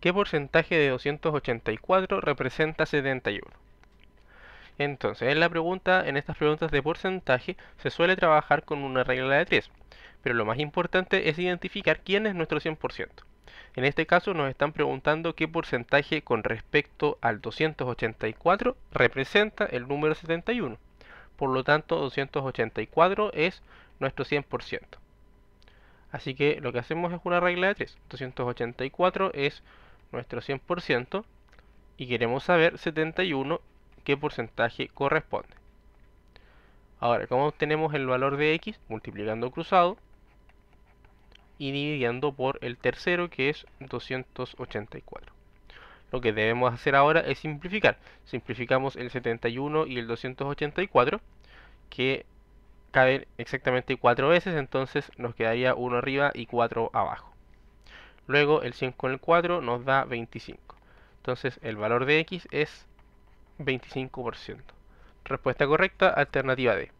¿Qué porcentaje de 284 representa 71? Entonces, en la pregunta, en estas preguntas de porcentaje, se suele trabajar con una regla de 3, pero lo más importante es identificar quién es nuestro 100%. En este caso nos están preguntando qué porcentaje con respecto al 284 representa el número 71. Por lo tanto, 284 es nuestro 100%. Así que lo que hacemos es una regla de 3. 284 es nuestro 100% y queremos saber 71 qué porcentaje corresponde. Ahora, como obtenemos el valor de x? Multiplicando cruzado y dividiendo por el tercero que es 284. Lo que debemos hacer ahora es simplificar. Simplificamos el 71 y el 284 que caen exactamente 4 veces, entonces nos quedaría 1 arriba y 4 abajo. Luego el 5 con el 4 nos da 25. Entonces el valor de x es 25%. Respuesta correcta, alternativa D.